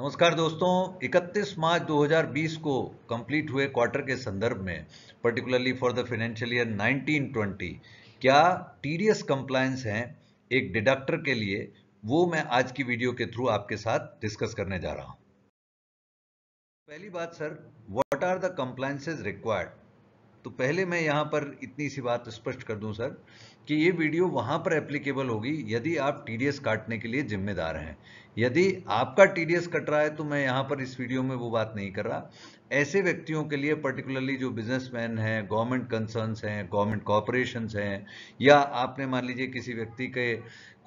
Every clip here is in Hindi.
नमस्कार दोस्तों 31 मार्च 2020 को कंप्लीट हुए क्वार्टर के संदर्भ में particularly for the financial year 1920 क्या टीडीएस कंप्लायंस हैं एक डिडक्टर के लिए वो मैं आज की वीडियो के थ्रू आपके साथ डिस्कस करने जा रहा हूं पहली बात sir what are the compliances required तो पहले मैं यहां पर इतनी सी बात स्पष्ट कर दूं सर कि ये वीडियो वहाँ पर एप्लीकेबल होगी यदि आप टी काटने के लिए जिम्मेदार हैं यदि आपका टी कट रहा है तो मैं यहाँ पर इस वीडियो में वो बात नहीं कर रहा ऐसे व्यक्तियों के लिए पर्टिकुलरली जो बिजनेसमैन हैं गवर्नमेंट कंसर्न्स हैं गवर्नमेंट कॉरपोरेशंस हैं या आपने मान लीजिए किसी व्यक्ति के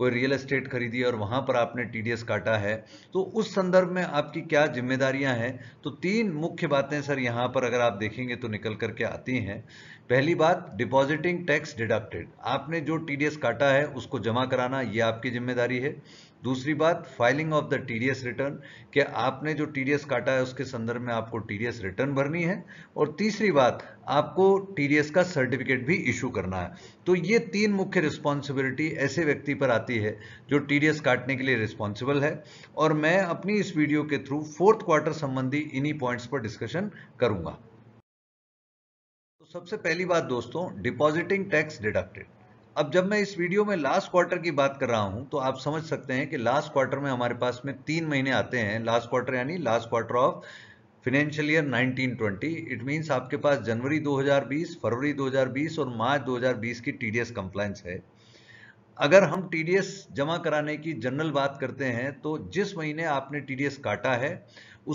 कोई रियल एस्टेट खरीदी और वहाँ पर आपने टी काटा है तो उस संदर्भ में आपकी क्या जिम्मेदारियाँ हैं तो तीन मुख्य बातें सर यहाँ पर अगर आप देखेंगे तो निकल करके आती हैं पहली बात डिपॉजिटिंग टैक्स डिडक्टेड आपने जो टीडीएस काटा है उसको जमा कराना ये आपकी जिम्मेदारी है दूसरी बात filing of the S return कि आपने जो एस काटा है उसके संदर्भ में आपको एस रिटर्न भरनी है और तीसरी बात आपको एस का सर्टिफिकेट भी इशू करना है तो ये तीन मुख्य रिस्पॉन्सिबिलिटी ऐसे व्यक्ति पर आती है जो एस काटने के लिए रिस्पॉन्सिबल है और मैं अपनी इस वीडियो के थ्रू फोर्थ क्वार्टर संबंधी इन्हीं पॉइंट्स पर डिस्कशन करूंगा सबसे पहली बात दोस्तों डिपॉजिटिंग टैक्स डिडक्टेड अब जब मैं इस वीडियो में लास्ट क्वार्टर की बात कर रहा हूं तो आप समझ सकते हैं कि लास्ट क्वार्टर में हमारे पास में तीन महीने आते हैं लास्ट क्वार्टर यानी last quarter of financial year 1920 it means आपके पास जनवरी 2020 फरवरी 2020 और मार्च 2020 की टीडीएस कंप्लाइंस है अगर हम टी जमा कराने की जनरल बात करते हैं तो जिस महीने आपने टी काटा है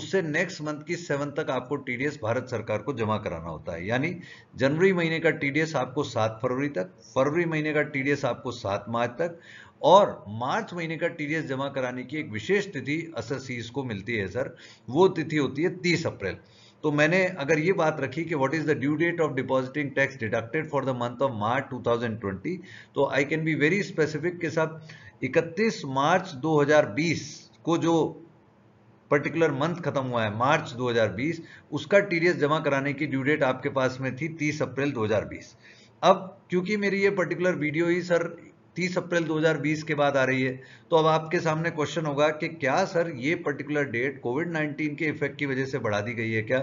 उससे नेक्स्ट मंथ की सेवन तक आपको टी भारत सरकार को जमा कराना होता है यानी जनवरी महीने का टी आपको सात फरवरी तक फरवरी महीने का टी आपको सात मार्च तक और मार्च महीने का टी जमा कराने की एक विशेष तिथि असर को मिलती है सर वो तिथि होती है तीस अप्रैल तो मैंने अगर ये बात रखी कि what is the due date of depositing tax deducted for the month of March 2020 तो I can be very specific के साथ 31 मार्च 2020 को जो पर्टिकुलर मंथ खत्म हुआ है मार्च 2020 उसका टीडीएस जमा कराने की ड्यू डेट आपके पास में थी 30 अप्रैल 2020 अब क्योंकि मेरी ये पर्टिकुलर वीडियो ही सर 30 अप्रैल 2020 के बाद आ रही है तो अब आपके सामने क्वेश्चन होगा कि क्या सर ये पर्टिकुलर डेट कोविड 19 के इफेक्ट की वजह से बढ़ा दी गई है क्या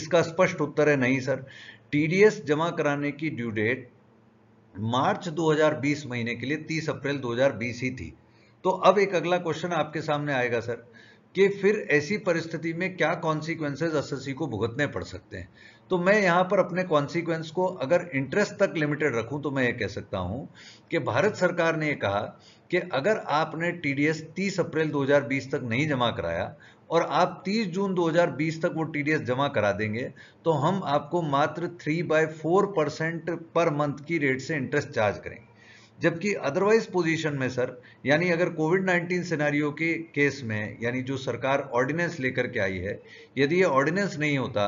इसका स्पष्ट उत्तर है नहीं सर टी जमा कराने की ड्यू डेट मार्च 2020 महीने के लिए 30 अप्रैल 2020 ही थी तो अब एक अगला क्वेश्चन आपके सामने आएगा सर कि फिर ऐसी परिस्थिति में क्या कॉन्सिक्वेंसेज एस को भुगतने पड़ सकते हैं तो मैं यहाँ पर अपने कॉन्सिक्वेंस को अगर इंटरेस्ट तक लिमिटेड रखूँ तो मैं ये कह सकता हूँ कि भारत सरकार ने ये कहा कि अगर आपने टी डी एस तीस अप्रैल 2020 तक नहीं जमा कराया और आप 30 जून 2020 तक वो टी जमा करा देंगे तो हम आपको मात्र three by four percent per month की रेट से इंटरेस्ट चार्ज करेंगे जबकि अदरवाइज पोजीशन में सर यानी अगर कोविड 19 सिनेरियो के केस में यानी जो सरकार ऑर्डिनेंस लेकर के आई है यदि ये ऑर्डिनेंस नहीं होता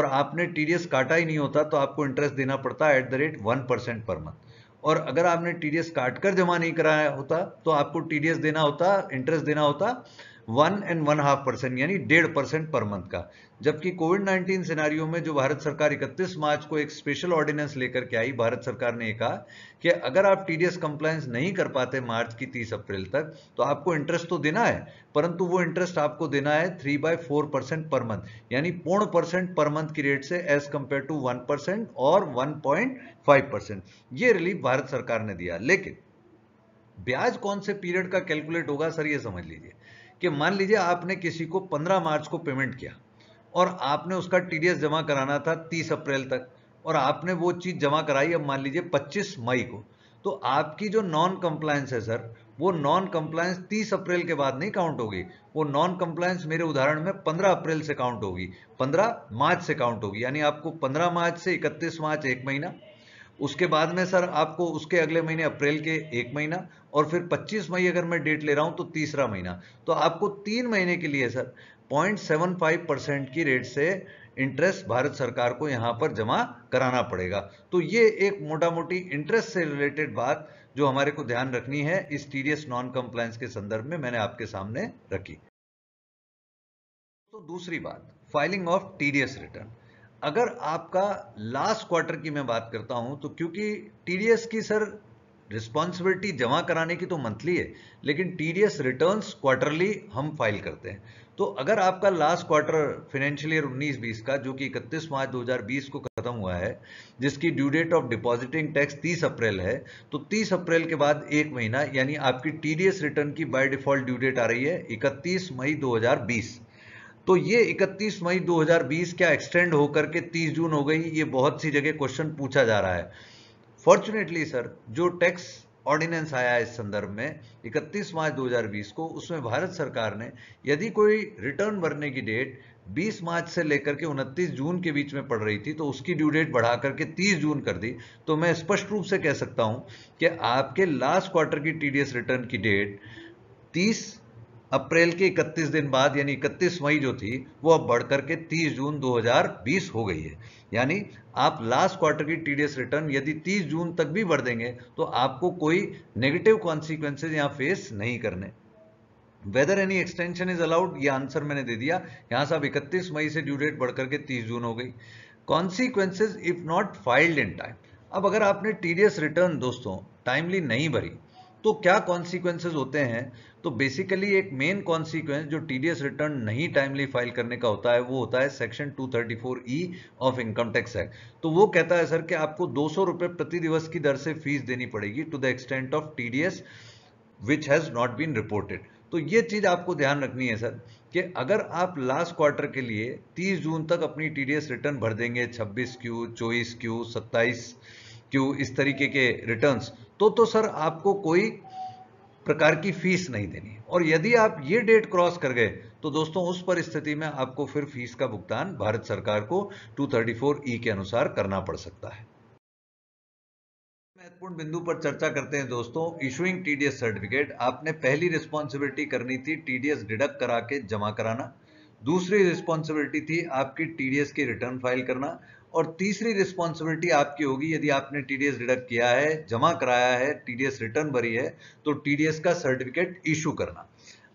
और आपने टीडीएस काटा ही नहीं होता तो आपको इंटरेस्ट देना पड़ता at the rate one percent per month और अगर आपने टीडीएस काट कर जमा नहीं कराया होता तो आपको टीडीएस देना होता इंटरेस्ट देना होता one and one half percent यानी डेढ़ परसेंट पर मंथ का जबकि कोविड नाइन्टीन सिनारियों में जो भारत सरकार 31 मार्च को एक स्पेशल ऑर्डिनेंस लेकर के आई भारत सरकार ने कहा कि अगर आप टीडीएस कंप्लायंस नहीं कर पाते मार्च की 30 अप्रैल तक तो आपको इंटरेस्ट तो देना है परंतु वो इंटरेस्ट आपको देना है three by four percent per month यानी पूर्ण परसेंट पर मंथ की रेट से as compare to one percent और वन पॉइंट फाइव परसेंट ये रिलीफ भारत सरकार ने दिया लेकिन ब्याज कौन से पीरियड का कैलकुलेट होगा सर ये समझ लीजिए कि मान लीजिए आपने किसी को 15 मार्च को पेमेंट किया और आपने उसका टी जमा कराना था 30 अप्रैल तक और आपने वो चीज़ जमा कराई अब मान लीजिए 25 मई को तो आपकी जो नॉन कंप्लायंस है सर वो नॉन कंप्लायंस 30 अप्रैल के बाद नहीं काउंट होगी वो नॉन कंप्लायंस मेरे उदाहरण में 15 अप्रैल से काउंट होगी 15 मार्च से काउंट होगी यानी आपको 15 मार्च से 31 मार्च एक महीना उसके बाद में सर आपको उसके अगले महीने अप्रैल के एक महीना और फिर 25 मई अगर मैं डेट ले रहा हूं तो तीसरा महीना तो आपको तीन महीने के लिए सर 0.75 परसेंट की रेट से इंटरेस्ट भारत सरकार को यहां पर जमा कराना पड़ेगा तो ये एक मोटा मोटी इंटरेस्ट से रिलेटेड बात जो हमारे को ध्यान रखनी है इस टीडीएस नॉन कंप्लायंस के संदर्भ में मैंने आपके सामने रखी तो दूसरी बात फाइलिंग ऑफ टीडीएस रिटर्न अगर आपका लास्ट क्वार्टर की मैं बात करता हूं तो क्योंकि टीडीएस की सर रिस्पॉन्सिबिलिटी जमा कराने की तो मंथली है लेकिन टीडीएस रिटर्न्स क्वार्टरली हम फाइल करते हैं तो अगर आपका लास्ट क्वार्टर फाइनेंशियल ईयर 19-20 का जो कि 31 मार्च 2020 को खत्म हुआ है जिसकी due date of depositing tax 30 अप्रैल है तो 30 अप्रैल के बाद एक महीना यानी आपकी टीडीएस रिटर्न की बाय डिफॉल्ट ड्यू डेट आ रही है 31 मई 2020 तो ये 31 मई 2020 क्या एक्सटेंड होकर के 30 जून हो गई ये बहुत सी जगह क्वेश्चन पूछा जा रहा है फॉर्चुनेटली सर जो टैक्स ऑर्डिनेंस आया इस संदर्भ में 31 मार्च 2020 को उसमें भारत सरकार ने यदि कोई रिटर्न भरने की डेट 20 मार्च से लेकर के 29 जून के बीच में पड़ रही थी तो उसकी ड्यू डेट बढ़ा करके 30 जून कर दी तो मैं स्पष्ट रूप से कह सकता हूं कि आपके लास्ट क्वार्टर की टीडीएस रिटर्न की डेट अप्रैल के 31 दिन बाद यानी 31 मई जो थी वो अब बढ़ करके 30 जून 2020 हो गई है यानी आप लास्ट क्वार्टर की टीडीएस रिटर्न यदि 30 जून तक भी बढ़ देंगे तो आपको कोई नेगेटिव कॉन्सिक्वेंसेज यहाँ फेस नहीं करने whether any extension is allowed ये आंसर मैंने दे दिया यहाँ से अब इकतीस मई से ड्यू डेट बढ़ करके तीस जून हो गई consequences if not filed in time अब अगर आपने एस रिटर्न दोस्तों टाइमली नहीं भरी तो क्या कॉन्सिक्वेंसेज होते हैं तो बेसिकली एक मेन कॉन्सिक्वेंस जो टीडीएस रिटर्न नहीं टाइमली फाइल करने का होता है वो होता है section 234 E of income tax act तो वो कहता है सर कि आपको दो सौ प्रति दिवस की दर से फीस देनी पड़ेगी to the extent of as which has not been reported तो ये चीज आपको ध्यान रखनी है सर कि अगर आप लास्ट क्वार्टर के लिए 30 जून तक अपनी टीडीएस रिटर्न भर देंगे 26 क्यू 24 क्यू 27 क्यू इस तरीके के रिटर्न्स तो तो सर आपको कोई प्रकार की फीस नहीं देनी और यदि आप ये डेट क्रॉस कर गए तो दोस्तों उस परिस्थिति में आपको फिर फीस का भुगतान भारत सरकार को 234 ई e के अनुसार करना पड़ सकता है महत्वपूर्ण बिंदु पर चर्चा करते हैं दोस्तों इशुइंग टीडीएस सर्टिफिकेट आपने पहली रिस्पॉन्सिबिलिटी करनी थी टीडीएस डिडक्ट करा के जमा कराना दूसरी रिस्पॉन्सिबिलिटी थी आपकी टीडीएस की रिटर्न फाइल करना और तीसरी रिस्पॉन्सिबिलिटी आपकी होगी यदि आपने टी डी एस डिडक्ट किया है जमा कराया है टी डी एस रिटर्न भरी है तो टी डी एस का सर्टिफिकेट इशू करना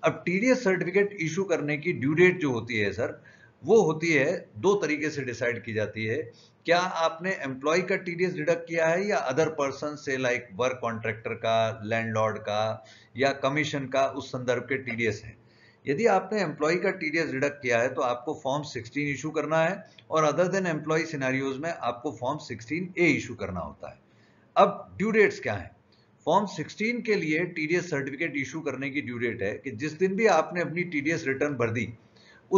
अब T D S certificate issue करने की ड्यू डेट जो होती है सर वो होती है दो तरीके से डिसाइड की जाती है क्या आपने एम्प्लॉय का टीडीएस डिडक्ट किया है या अदर पर्सन से लाइक वर्क कॉन्ट्रैक्टर का लैंडलॉर्ड का या कमीशन का उस संदर्भ के टीडीएस है यदि आपने एम्प्लॉय का टी डी किया है तो आपको फॉर्म 16 इशू करना है और अदर देन एम्प्लॉय सिनारियोज में आपको फॉर्म 16 ए इशू करना होता है अब ड्यू डेट्स क्या हैं फॉर्म 16 के लिए टीडीएस सर्टिफिकेट इशू करने की ड्यू डेट है कि जिस दिन भी आपने अपनी टीडीएस रिटर्न भर दी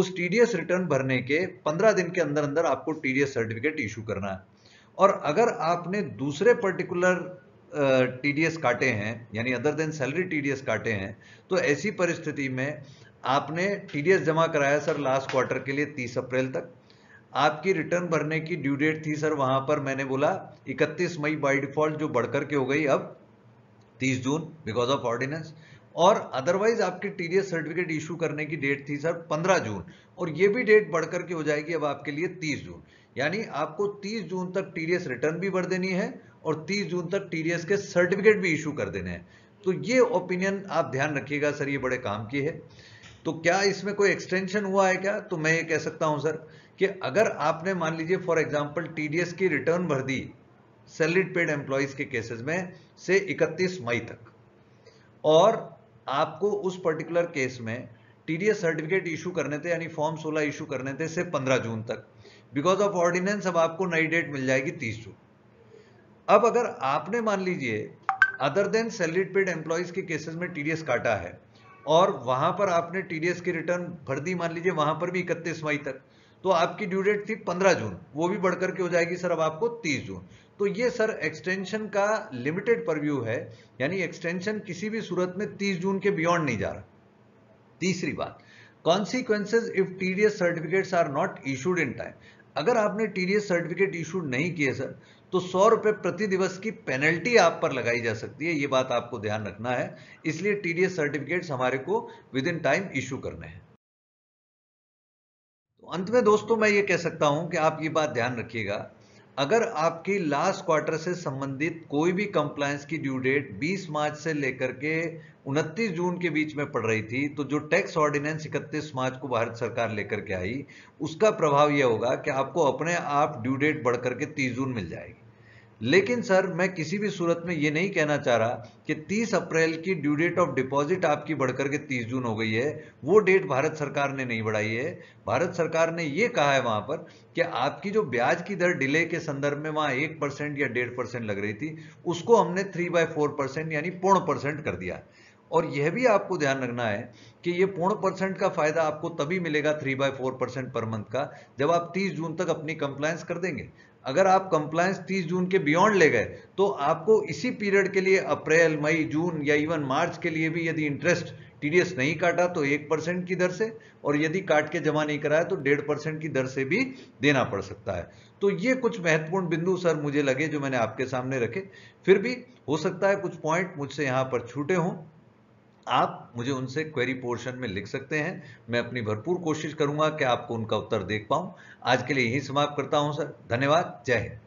उस टीडीएस रिटर्न भरने के 15 दिन के अंदर अंदर आपको टीडीएस सर्टिफिकेट इशू करना है और अगर आपने दूसरे पर्टिकुलर टीडीएस काटे हैं यानी अदर देन सैलरी टीडीएस काटे हैं तो ऐसी परिस्थिति में आपने टीडीएस जमा कराया सर लास्ट क्वार्टर के लिए 30 अप्रैल तक आपकी रिटर्न भरने की ड्यू डेट थी सर वहां पर मैंने बोला 31 मई बाय डिफॉल्ट जो बढ़कर के हो गई अब 30 जून बिकॉज ऑफ ऑर्डिनेंस और अदरवाइज आपकी टीडीएस सर्टिफिकेट इशू करने की डेट थी सर 15 जून और ये भी डेट बढ़कर के हो जाएगी अब आपके लिए 30 जून यानी आपको 30 जून तक टीडीएस रिटर्न भी भर देनी है और 30 जून तक टीडीएस के सर्टिफिकेट भी इशू कर देने हैं तो ये ओपिनियन आप ध्यान रखिएगा सर ये बड़े काम की है तो क्या इसमें कोई एक्सटेंशन हुआ है क्या तो मैं ये कह सकता हूं सर कि अगर आपने मान लीजिए फॉर एग्जाम्पल टीडीएस की रिटर्न भर दी सैलरीड पेड एम्प्लॉयज के केसेस में से 31 मई तक और आपको उस पर्टिकुलर केस में टीडीएस सर्टिफिकेट इशू करने थे यानी फॉर्म 16 इशू करने थे से 15 जून तक बिकॉज ऑफ ऑर्डिनेंस अब आपको नई डेट मिल जाएगी 30 जून अब अगर आपने मान लीजिए other than salaried paid employees के केसेस में टीडीएस काटा है और वहां पर आपने टीडीएस की रिटर्न भर दी मान लीजिए वहां पर भी इकतीस मई तक तो आपकी ड्यू डेट थी 15 जून वो भी बढ़कर के हो जाएगी सर अब आपको 30 जून तो ये सर एक्सटेंशन का लिमिटेड परव्यू है यानी एक्सटेंशन किसी भी सूरत में 30 जून के बियॉन्ड नहीं जा रहा तीसरी बात consequences if TDS certificates are not issued in time अगर आपने टीडीएस सर्टिफिकेट इशू नहीं किए सर तो सौ रुपये प्रति दिवस की पेनल्टी आप पर लगाई जा सकती है ये बात आपको ध्यान रखना है इसलिए टीडीएस सर्टिफिकेट्स हमारे को विद इन टाइम इशू करने हैं तो अंत में दोस्तों मैं ये कह सकता हूं कि आप ये बात ध्यान रखिएगा अगर आपकी लास्ट क्वार्टर से संबंधित कोई भी कंप्लायंस की ड्यू डेट 20 मार्च से लेकर के 29 जून के बीच में पड़ रही थी तो जो टैक्स ऑर्डिनेंस इकतीस मार्च को भारत सरकार लेकर के आई उसका प्रभाव यह होगा कि आपको अपने आप ड्यू डेट बढ़कर के 30 जून मिल जाएगी लेकिन सर मैं किसी भी सूरत में ये नहीं कहना चाह रहा कि 30 अप्रैल की ड्यू डेट ऑफ डिपॉजिट आपकी बढ़कर के 30 जून हो गई है वो डेट भारत सरकार ने नहीं बढ़ाई है भारत सरकार ने ये कहा है वहाँ पर कि आपकी जो ब्याज की दर डिले के संदर्भ में वहाँ एक परसेंट या डेढ़ परसेंट लग रही थी उसको हमने थ्री बाय फोर परसेंट यानी पौन परसेंट कर दिया और यह भी आपको ध्यान रखना है कि ये पौन परसेंट का फायदा आपको तभी मिलेगा three by four percent per month का जब आप तीस जून तक अपनी कंप्लायंस कर देंगे अगर आप कंप्लायंस 30 जून के बियॉन्ड ले गए तो आपको इसी पीरियड के लिए अप्रैल मई जून या इवन मार्च के लिए भी यदि इंटरेस्ट टीडीएस नहीं काटा तो एक परसेंट की दर से और यदि काट के जमा नहीं कराया तो डेढ़ परसेंट की दर से भी देना पड़ सकता है तो ये कुछ महत्वपूर्ण बिंदु सर मुझे लगे जो मैंने आपके सामने रखे फिर भी हो सकता है कुछ पॉइंट मुझसे यहाँ पर छूटे हों आप मुझे उनसे क्वेरी पोर्शन में लिख सकते हैं मैं अपनी भरपूर कोशिश करूंगा कि आपको उनका उत्तर देख पाऊं आज के लिए यही समाप्त करता हूं सर धन्यवाद जय हिंद